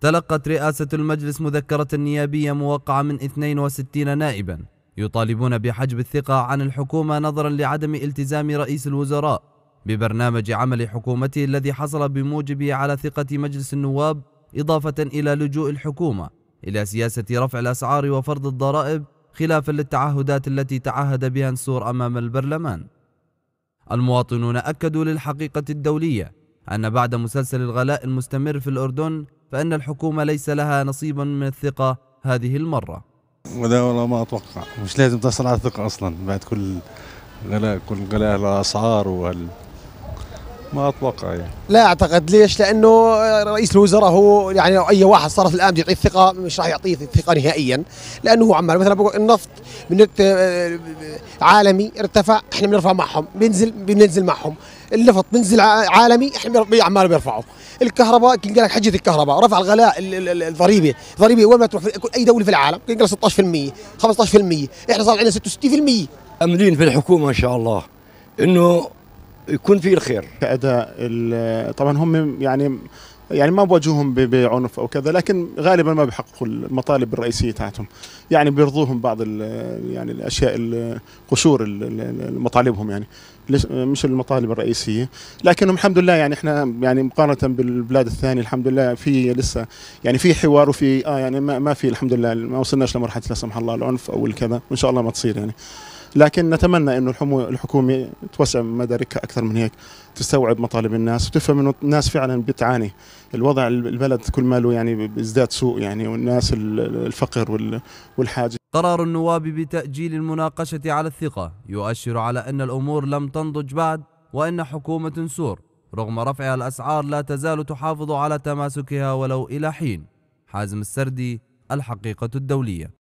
تلقت رئاسة المجلس مذكرة نيابية موقعة من 62 نائبا يطالبون بحجب الثقة عن الحكومة نظرا لعدم التزام رئيس الوزراء ببرنامج عمل حكومته الذي حصل بموجبه على ثقة مجلس النواب إضافة إلى لجوء الحكومة إلى سياسة رفع الأسعار وفرض الضرائب خلافا للتعهدات التي تعهد بها نسور أمام البرلمان المواطنون أكدوا للحقيقة الدولية أن بعد مسلسل الغلاء المستمر في الأردن فأن الحكومة ليس لها نصيبا من الثقة هذه المرة وده والله ما أتوقع مش لازم تصل على الثقة أصلا بعد كل غلاء كل غلاء الأسعار وال ما اتوقع يعني لا اعتقد ليش؟ لانه رئيس الوزراء هو يعني لو اي واحد صرف الان بده يعطيه الثقه مش راح يعطيه الثقه نهائيا لانه هو عمال مثلا بقول النفط من آه، آه، عالمي ارتفع احنا بنرفع معهم بينزل بننزل معهم النفط بنزل عالمي احنا عمال بيرفعوا الكهرباء كان لك حجه الكهرباء رفع الغلاء الضريبه الضريبه وين ما تروح في اي دوله في العالم كان 16% 15% احنا صار عندنا 66% املين في الحكومه ان شاء الله انه يكون فيه الخير اداء طبعا هم يعني يعني ما بواجههم بعنف او كذا لكن غالبا ما بيحققوا المطالب الرئيسيه تاعتهم يعني بيرضوهم بعض يعني الاشياء القشور مطالبهم يعني مش المطالب الرئيسيه لكنهم الحمد لله يعني احنا يعني مقارنه بالبلاد الثانيه الحمد لله في لسه يعني في حوار وفي اه يعني ما, ما في الحمد لله ما وصلناش لمرحله لا سمح الله العنف او الكذا وان شاء الله ما تصير يعني لكن نتمنى انه الحكومه توسع مداركها اكثر من هيك تستوعب مطالب الناس وتفهم انه الناس فعلا بتعاني الوضع البلد كل ما له يعني بيزداد سوء يعني والناس الفقر والحاجه قرار النواب بتاجيل المناقشه على الثقه يؤشر على ان الامور لم تنضج بعد وان حكومه سور رغم رفع الاسعار لا تزال تحافظ على تماسكها ولو الى حين حازم السردي الحقيقه الدوليه